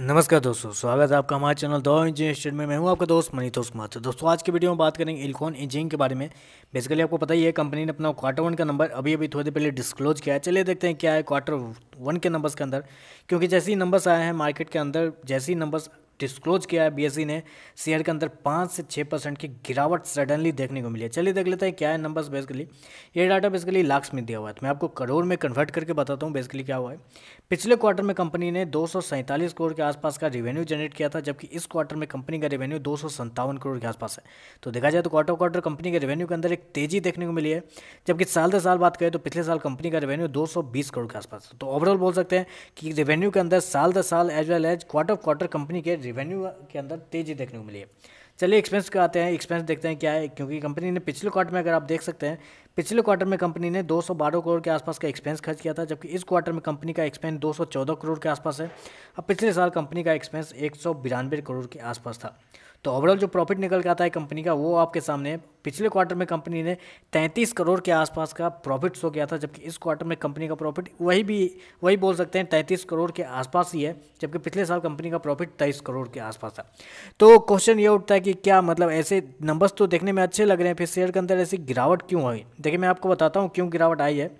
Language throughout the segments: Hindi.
नमस्कार दोस्तों स्वागत है आपका हमारे चैनल दो इंजीनियर स्टेट में मैं हूं आपका दोस्त मनीतोष कुमार तो दोस्तों आज की वीडियो में बात करेंगे इलकॉन इंजिन के बारे में बेसिकली आपको पता ही है कंपनी ने अपना क्वार्टर वन का नंबर अभी अभी थोड़ी देर पहले डिस्क्लोज किया है चलिए देखते हैं क्या है क्वार्टर वन के नंबर्स के अंदर क्योंकि जैसे ही नंबर्स आए हैं मार्केट के अंदर जैसे ही नंबर्स डिस्क्लोज किया है बी e ने शेयर के अंदर पाँच से छः परसेंट की गिरावट सडनली देखने को मिली है चलिए देख लेते हैं क्या है नंबर्स बेसिकली ये डाटा बेसिकली लाख्स में दिया हुआ है तो मैं आपको करोड़ में कन्वर्ट करके बताता हूँ बेसिकली क्या हुआ है पिछले क्वार्टर में कंपनी ने दो करोड़ के आसपास का रेवेन्यू जनरेट किया था जबकि इस क्वार्टर में कंपनी का रेवेन्यू दो करोड़ के आसपास है तो देखा जाए तो क्वार्टर क्वार्टर कंपनी के रेवेन्यू के अंदर एक तेजी देखने को मिली है जबकि साल दर साल बात करें तो पिछले साल कंपनी का रेवेन्यू दो करोड़ के आसपास तो ओवरऑल बोल सकते हैं कि रेवेन्यू के अंदर साल दर साल as well as quarter quarter company के रिवेन्यू के अंदर तेजी देखने को मिली है चलिए एक्सपेंस का आते हैं एक्सपेंस देखते हैं क्या है क्योंकि कंपनी ने पिछले क्वार्टर में अगर आप देख सकते हैं पिछले क्वार्टर में कंपनी ने 212 करोड़ के आसपास का एक्सपेंस खर्च किया था जबकि इस क्वार्टर में कंपनी का एक्सपेंस 214 करोड़ के आसपास है अब पिछले साल कंपनी का एक्सपेंस एक करोड़ के आसपास था तो ओवरऑल जो प्रॉफिट निकल के आता है कंपनी का वो आपके सामने पिछले क्वार्टर में कंपनी ने 33 करोड़ के आसपास का प्रॉफिट शो किया था जबकि इस क्वार्टर में कंपनी का प्रॉफिट वही भी वही बोल सकते हैं 33 करोड़ के आसपास ही है जबकि पिछले साल कंपनी का प्रॉफिट तेईस करोड़ के आसपास था तो क्वेश्चन ये उठता है कि कि क्या मतलब ऐसे नंबर्स तो देखने में अच्छे लग रहे हैं फिर शेयर के अंदर ऐसी गिरावट क्यों आई देखिए मैं आपको बताता हूँ क्यों गिरावट आई है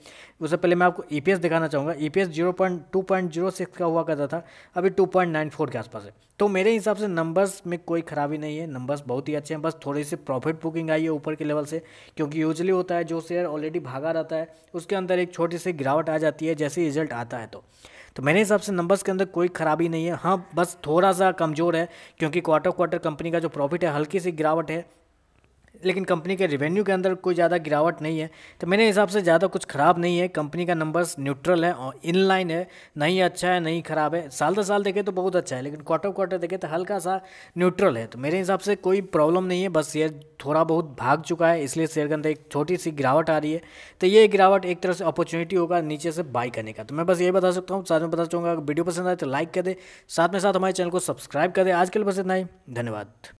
उससे पहले मैं आपको ई e दिखाना चाहूँगा E P zero point two point zero six का हुआ करता था अभी टू पॉइंट नाइन फोर के आसपास है तो मेरे हिसाब से नंबर्स में कोई खराबी नहीं है नंबर्स बहुत ही अच्छे हैं बस थोड़ी सी प्रॉफिट बुकिंग आई है ऊपर के लेवल से क्योंकि यूजली होता है जो शेयर ऑलरेडी भागा रहता है उसके अंदर एक छोटी सी गिरावट आ जाती है जैसे रिजल्ट आता है तो तो मेरे हिसाब से नंबर्स के अंदर कोई खराबी नहीं है हाँ बस थोड़ा सा कमज़ोर है क्योंकि क्वार्टर क्वार्टर कंपनी का जो प्रॉफिट है हल्की सी गिरावट है लेकिन कंपनी के रेवेन्यू के अंदर कोई ज़्यादा गिरावट नहीं है तो मेरे हिसाब से ज़्यादा कुछ ख़राब नहीं है कंपनी का नंबर्स न्यूट्रल है और इन लाइन है नहीं अच्छा है नहीं ख़राब है साल दर साल देखें तो बहुत अच्छा है लेकिन क्वार्टर क्वार्टर देखें तो हल्का सा न्यूट्रल है तो मेरे हिसाब से कोई प्रॉब्लम नहीं है बस शेयर थोड़ा बहुत भाग चुका है इसलिए शेयर के अंदर एक छोटी सी गिरावट आ रही है तो ये गिरावट एक तरह से अपॉर्चुनिटी होगा नीचे से बाई करने का तो मैं बस ये बता सकता हूँ साथ में बता चाहूँगा अगर वीडियो पसंद आए तो लाइक कर दे साथ में साथ हमारे चैनल को सब्सक्राइब कर दे आज के लिए बस इतना ही धन्यवाद